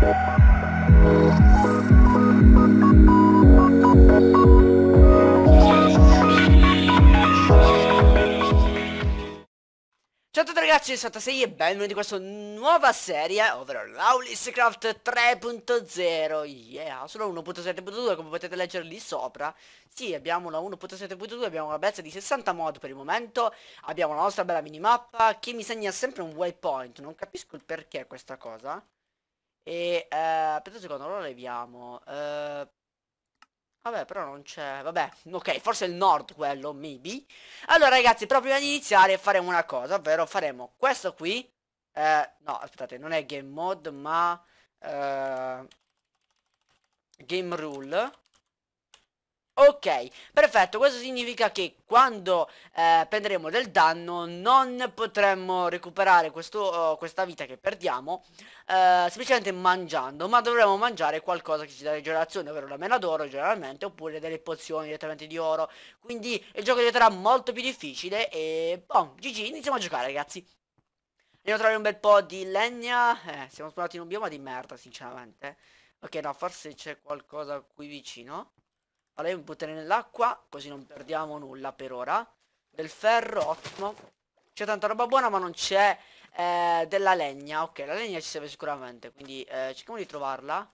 Ciao a tutti ragazzi, sono Tasei e benvenuti in questa nuova serie, ovvero l'Auliscraft 3.0 Yeah, solo 1.7.2 come potete leggere lì sopra Sì, abbiamo la 1.7.2, abbiamo una bellezza di 60 mod per il momento Abbiamo la nostra bella minimappa che mi segna sempre un waypoint, non capisco il perché questa cosa e eh, pezzo secondo lo leviamo. Eh, vabbè, però non c'è... Vabbè, ok, forse il nord quello, maybe. Allora ragazzi, proprio ad iniziare faremo una cosa, ovvero faremo questo qui. Eh, no, aspettate, non è game mode, ma... Eh, game rule ok perfetto questo significa che quando eh, prenderemo del danno non potremmo recuperare questo, uh, questa vita che perdiamo uh, semplicemente mangiando ma dovremo mangiare qualcosa che ci dà rigenerazione ovvero la mena d'oro generalmente oppure delle pozioni direttamente di oro quindi il gioco diventerà molto più difficile e boh GG iniziamo a giocare ragazzi Andiamo a trovare un bel po' di legna eh, siamo spawnati in un bioma di merda sinceramente Ok, no, forse c'è qualcosa qui vicino. Allora io butterei nell'acqua, così non perdiamo nulla per ora. Del ferro, ottimo. C'è tanta roba buona ma non c'è eh, della legna. Ok, la legna ci serve sicuramente, quindi eh, cerchiamo di trovarla.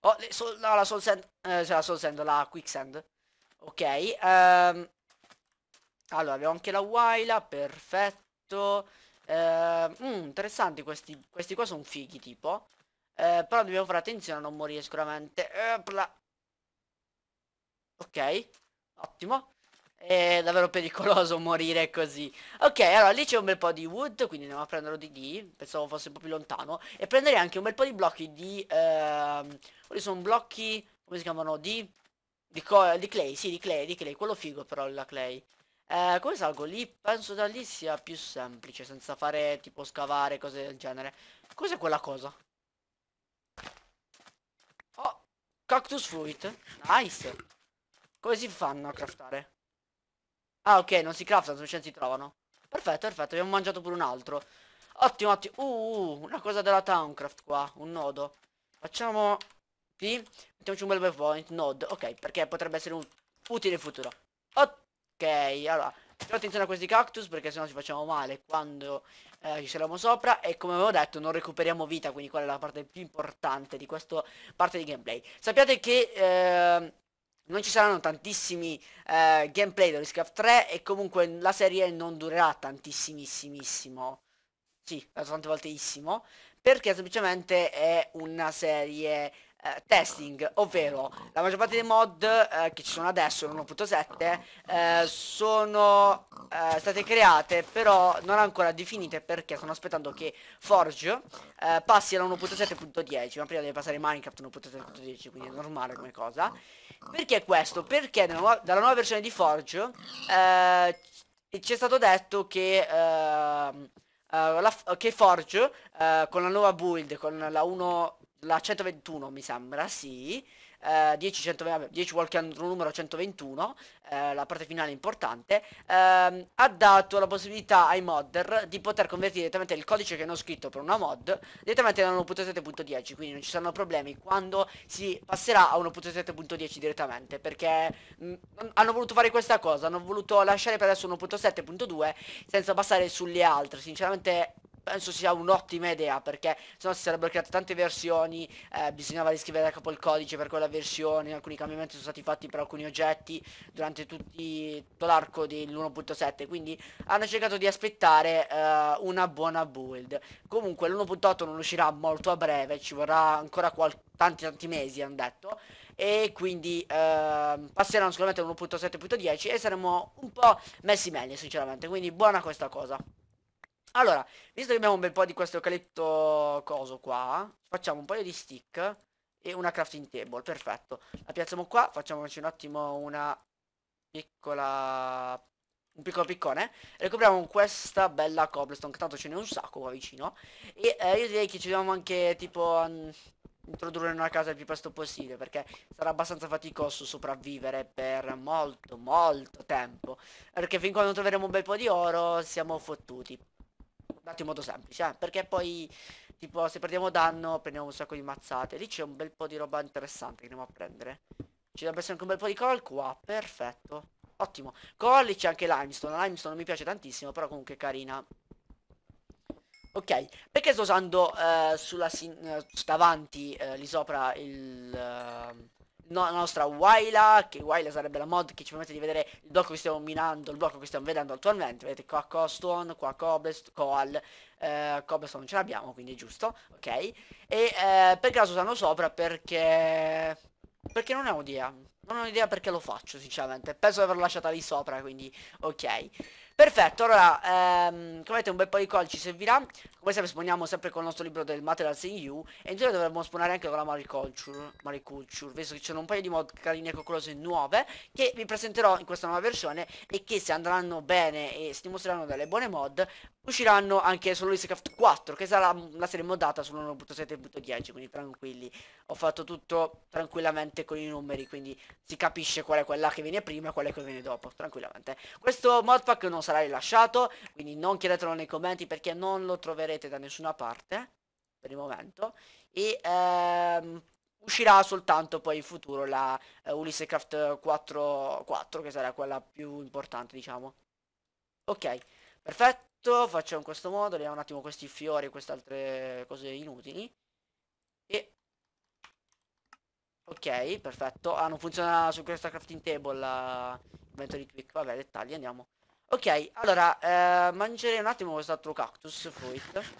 Oh, sol no, la soul sand, eh, cioè la soul sand, la quicksand. Ok, ehm... Allora, abbiamo anche la Waila, perfetto. Eh, mh, mm, interessanti questi, questi qua sono fighi tipo. Eh, però dobbiamo fare attenzione a non morire sicuramente. Opla. Eh, Ok, ottimo. È davvero pericoloso morire così Ok, allora lì c'è un bel po' di wood Quindi andiamo a prenderlo di lì Pensavo fosse un po' più lontano E prenderei anche un bel po' di blocchi di ehm, Quelli sono blocchi, come si chiamano? Di, di, di clay, sì di clay, di clay Quello figo però la clay eh, Come salgo lì? Penso da lì sia più semplice Senza fare tipo scavare, cose del genere Cos'è quella cosa? Oh, cactus fruit Nice come si fanno a craftare? Ah, ok, non si craftano, cioè si trovano. Perfetto, perfetto, abbiamo mangiato pure un altro. Ottimo, ottimo. Uh, uh, uh una cosa della Towncraft qua, un nodo. Facciamo P, mettiamoci un bel waypoint, node, ok, perché potrebbe essere un utile in futuro. Ok, allora, facciamo attenzione a questi cactus perché sennò ci facciamo male quando eh, ci saremo sopra e come avevo detto non recuperiamo vita, quindi qual è la parte più importante di questa parte di gameplay. Sappiate che... Eh, non ci saranno tantissimi eh, gameplay di Risk 3 e comunque la serie non durerà tantissimissimo. Sì, tante volteissimo, perché semplicemente è una serie eh, testing, ovvero la maggior parte dei mod eh, che ci sono adesso, l'1.7, eh, sono eh, state create però non ancora definite perché stanno aspettando che Forge eh, passi alla 1.7.10, ma prima deve passare Minecraft 1.7.10, quindi è normale come cosa. Perché questo? Perché nuova, dalla nuova versione di Forge eh, ci è stato detto che... Uh, la, che Forge uh, con la nuova build, con la 1.7 la 121 mi sembra, sì, eh, 10, 100, 10 qualche altro numero 121, eh, la parte finale importante, ehm, ha dato la possibilità ai modder di poter convertire direttamente il codice che hanno scritto per una mod direttamente da 1.7.10, quindi non ci saranno problemi quando si passerà a 1.7.10 direttamente, perché mh, mm, hanno voluto fare questa cosa, hanno voluto lasciare per adesso 1.7.2 senza passare sulle altre, sinceramente penso sia un'ottima idea perché se no si sarebbero create tante versioni eh, bisognava riscrivere da capo il codice per quella versione alcuni cambiamenti sono stati fatti per alcuni oggetti durante tutti, tutto l'arco dell'1.7 quindi hanno cercato di aspettare eh, una buona build comunque l'1.8 non uscirà molto a breve ci vorrà ancora tanti tanti mesi hanno detto e quindi ehm, passeranno sicuramente all'1.7.10 e saremo un po' messi meglio sinceramente quindi buona questa cosa allora, visto che abbiamo un bel po' di questo eucalipto coso qua, facciamo un paio di stick e una crafting table, perfetto. La piazziamo qua, facciamoci un attimo una piccola... un piccolo piccone. Recuperiamo questa bella cobblestone, che tanto ce n'è un sacco qua vicino. E eh, io direi che ci dobbiamo anche tipo... introdurre in una casa il più presto possibile perché sarà abbastanza faticoso sopravvivere per molto molto tempo perché fin quando troveremo un bel po' di oro siamo fottuti dati in modo semplice, eh? perché poi tipo se perdiamo danno prendiamo un sacco di mazzate. Lì c'è un bel po' di roba interessante che andiamo a prendere. Ci dovrebbe essere anche un bel po' di coral qua, perfetto. Ottimo. Coral c'è anche limestone, limestone non mi piace tantissimo, però comunque è carina. Ok, perché sto usando eh, sulla sin davanti eh, eh, lì sopra il... Eh, no, la nostra Waila, che Waila sarebbe la mod che ci permette di vedere il blocco che stiamo minando, il blocco che stiamo vedendo attualmente, vedete qua Coston, qua Cobblest, Coal, eh, Cobblestone non ce l'abbiamo, quindi è giusto, ok? E eh, per caso stanno sopra perché... perché non è un dia non ho idea perché lo faccio sinceramente Penso di aver lasciata lì sopra quindi ok Perfetto allora ehm, Come vedete un bel po' di ci servirà Come sempre sponiamo sempre con il nostro libro del Materials in You. E in teoria dovremmo sponare anche con la Mariculture Mariculture Visto che ci sono un paio di mod carine e coccolose nuove Che vi presenterò in questa nuova versione E che se andranno bene e si dimostreranno delle buone mod usciranno anche solo Isecraft 4 che sarà la serie modata sull'1.7 e quindi tranquilli ho fatto tutto tranquillamente con i numeri quindi si capisce qual è quella che viene prima e qual è che viene dopo tranquillamente questo modpack non sarà rilasciato quindi non chiedetelo nei commenti perché non lo troverete da nessuna parte per il momento e ehm, uscirà soltanto poi in futuro la eh, Ulyssecraft 4.4 che sarà quella più importante diciamo ok perfetto tutto, facciamo in questo modo, leviamo un attimo questi fiori e queste altre cose inutili. E... Ok, perfetto. Ah, non funziona su questa crafting table la... il metodo di quick. Vabbè, dettagli, andiamo. Ok, allora, eh, mangerei un attimo quest'altro cactus fruit.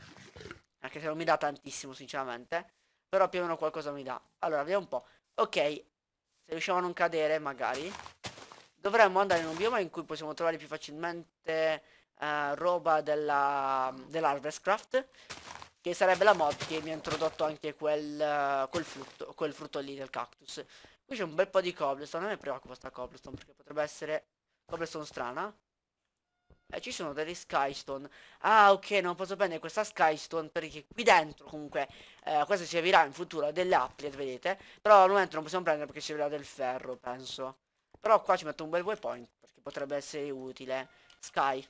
Anche se non mi dà tantissimo, sinceramente. Però più o meno qualcosa mi dà. Allora, vediamo un po'. Ok, se riusciamo a non cadere, magari. Dovremmo andare in un bioma in cui possiamo trovare più facilmente eh, roba della, dell'Harvestcraft che sarebbe la mod che mi ha introdotto anche quel, uh, quel, frutto, quel frutto lì del cactus qui c'è un bel po' di cobblestone non mi preoccupa sta cobblestone perché potrebbe essere cobblestone strana e eh, ci sono delle skystone Ah ok non posso prendere questa skystone Perché qui dentro comunque eh, Questo ci servirà in futuro delle applet vedete Però al momento non possiamo prendere perché ci servirà del ferro penso Però qua ci metto un bel waypoint Perché potrebbe essere utile Sky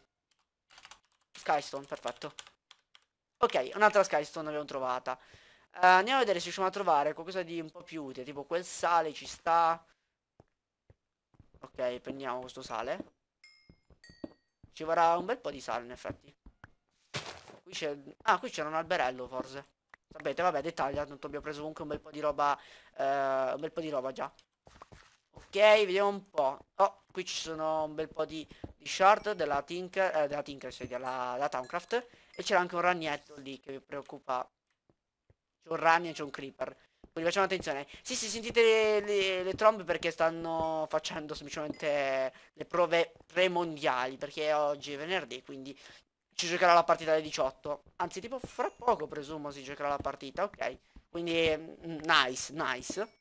Skystone, perfetto. Ok, un'altra Skystone l'abbiamo trovata. Uh, andiamo a vedere se riusciamo a trovare qualcosa di un po' più utile, tipo quel sale ci sta. Ok, prendiamo questo sale. Ci vorrà un bel po' di sale, in effetti. Qui c'è... Ah, qui c'era un alberello, forse. Sapete, vabbè, dettaglia, tanto abbiamo preso comunque un bel po' di roba, uh, un bel po' di roba già. Ok, vediamo un po'. Oh, qui ci sono un bel po' di shard della Tinker, eh, della Tinker, sì, della, della Towncraft. E c'era anche un ragnetto lì che vi preoccupa. C'è un ragno e c'è un creeper. Quindi facciamo attenzione. Sì, sì, sentite le, le, le trombe perché stanno facendo semplicemente le prove premondiali. Perché oggi è venerdì, quindi ci giocherà la partita alle 18. Anzi, tipo fra poco presumo si giocherà la partita, ok. Quindi mm, nice, nice.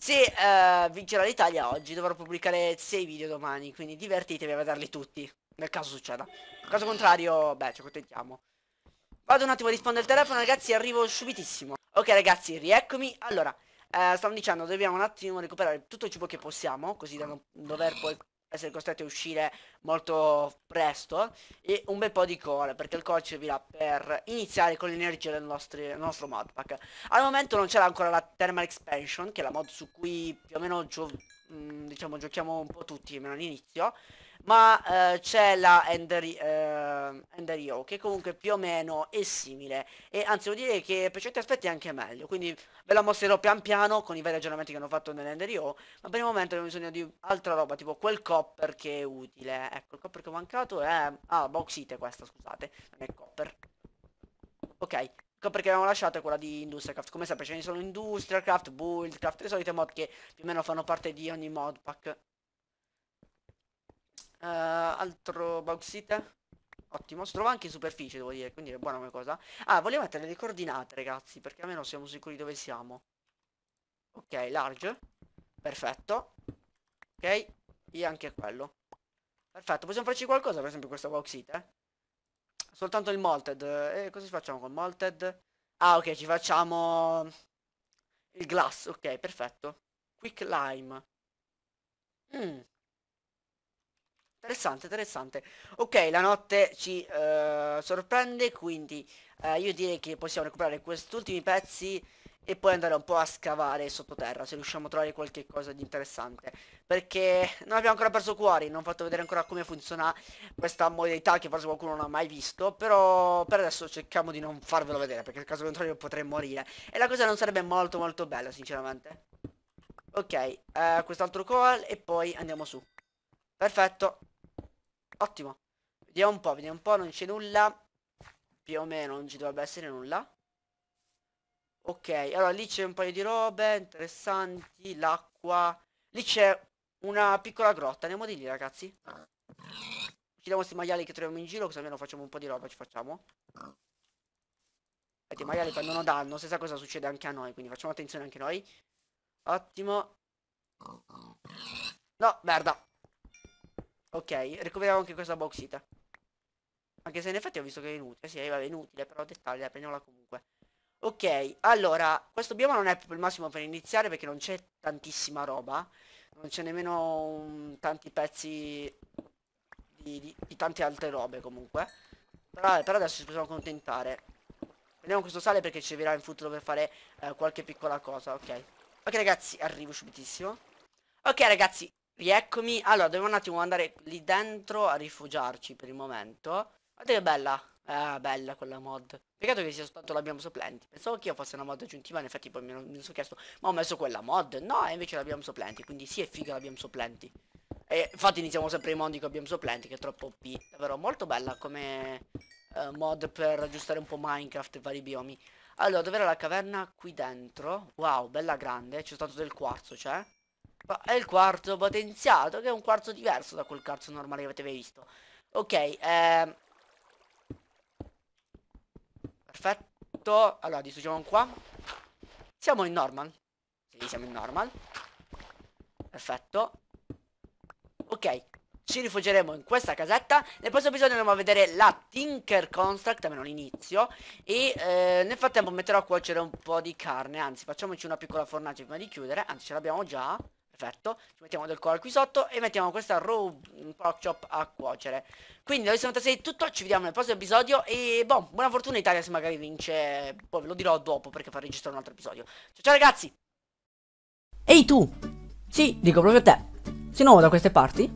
Se uh, vincerà l'Italia oggi dovrò pubblicare 6 video domani, quindi divertitevi a vederli tutti, nel caso succeda. Caso contrario, beh, ci accontentiamo. Vado un attimo a rispondere al telefono, ragazzi, arrivo subitissimo. Ok, ragazzi, rieccomi. Allora, eh, stavo dicendo, dobbiamo un attimo recuperare tutto il cibo che possiamo, così da non dover poi essere costretti a uscire molto presto e un bel po' di core perché il core servirà per iniziare con l'energia del, del nostro modpack al momento non c'era ancora la thermal expansion che è la mod su cui più o meno gio mh, mm, diciamo, giochiamo un po' tutti almeno all'inizio ma eh, c'è la Ender, eh, Io che comunque più o meno è simile e anzi devo dire che per certi aspetti è anche meglio quindi ve la mostrerò pian piano con i vari aggiornamenti che hanno fatto nell'Ender Io ma per il momento abbiamo bisogno di altra roba tipo quel copper che è utile ecco il copper che ho mancato è ah bauxite questa scusate non è copper ok copper che avevamo lasciato è quella di Industrialcraft come sapete ce ne sono Industrialcraft, Buildcraft, le solite mod che più o meno fanno parte di ogni modpack Uh, altro bauxite. Ottimo, si trova anche in superficie, devo dire, quindi è buona come cosa. Ah, voglio mettere le coordinate, ragazzi, perché almeno siamo sicuri dove siamo. Ok, large. Perfetto. Ok, e anche quello. Perfetto, possiamo farci qualcosa, per esempio, questa bauxite, eh? Soltanto il molted. Eh, cosa facciamo con molted? Ah, ok, ci facciamo... Il glass, ok, perfetto. Quick lime. Mm. Interessante, interessante. Ok, la notte ci uh, sorprende, quindi uh, io direi che possiamo recuperare questi ultimi pezzi e poi andare un po' a scavare sottoterra, se riusciamo a trovare qualche cosa di interessante. Perché non abbiamo ancora perso cuori, non ho fatto vedere ancora come funziona questa modalità che forse qualcuno non ha mai visto, però per adesso cerchiamo di non farvelo vedere, perché nel caso contrario potrei morire. E la cosa non sarebbe molto molto bella, sinceramente. Ok, uh, quest'altro call e poi andiamo su. Perfetto. Ottimo. Vediamo un po', vediamo un po', non c'è nulla. Più o meno non ci dovrebbe essere nulla. Ok, allora lì c'è un paio di robe interessanti, l'acqua. Lì c'è una piccola grotta, andiamo di lì ragazzi. Uccidiamo questi maiali che troviamo in giro, così almeno facciamo un po' di roba, ci facciamo. Aspetta, i maiali prendono danno, stessa cosa succede anche a noi, quindi facciamo attenzione anche noi. Ottimo. No, merda. Ok, recuperiamo anche questa bauxita. Anche se in effetti ho visto che è inutile. Sì, va inutile, però dettagli, la prendiamola comunque. Ok, allora, questo bioma non è proprio il massimo per iniziare perché non c'è tantissima roba. Non c'è nemmeno um, tanti pezzi di, di, di, tante altre robe comunque. Però, però, adesso ci possiamo contentare. Prendiamo questo sale perché ci servirà in futuro per fare eh, qualche piccola cosa, ok. Ok ragazzi, arrivo subitissimo. Ok ragazzi, Rieccomi. Allora, dobbiamo un attimo andare lì dentro a rifugiarci per il momento. Guardate che bella. Ah, bella quella mod. Peccato che sia soltanto l'abbiamo supplenti. Pensavo che io fosse una mod aggiuntiva, in effetti poi mi, mi sono chiesto, ma ho messo quella mod? No, e invece l'abbiamo supplenti, quindi sì è figa l'abbiamo supplenti. E infatti iniziamo sempre i mondi che abbiamo supplenti, che è troppo OP. Davvero molto bella come eh, mod per aggiustare un po' Minecraft e vari biomi. Allora, dov'era la caverna? Qui dentro. Wow, bella grande. C'è stato del quarzo, cioè. Ma è il quarzo potenziato, che è un quarzo diverso da quel quarzo normale che avete visto. Ok, ehm... Perfetto. Allora, distruggiamo qua. Siamo in normal. Sì, siamo in normal. Perfetto. Ok, ci rifugeremo in questa casetta Nel prossimo episodio andremo a vedere la Tinker Construct Almeno l'inizio E eh, nel frattempo metterò a cuocere un po' di carne Anzi facciamoci una piccola fornace prima di chiudere Anzi ce l'abbiamo già Perfetto, ci mettiamo del colore qui sotto e mettiamo questa raw pork chop a cuocere. Quindi dalle 76 è tutto, ci vediamo nel prossimo episodio e boh, buona fortuna Italia se magari vince, poi ve lo dirò dopo perché fa registrare un altro episodio. Ciao ciao ragazzi! Ehi tu! Sì, dico proprio a te. Sei nuovo da queste parti?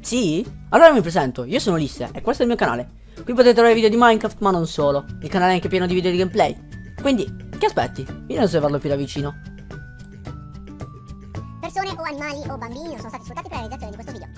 Sì? Allora mi presento, io sono Lisse e questo è il mio canale. Qui potete trovare video di Minecraft ma non solo, il canale è anche pieno di video di gameplay. Quindi, che aspetti? Vieni a osservarlo più da vicino persone o animali o bambini non sono stati sfruttati per la realizzazione di questo video.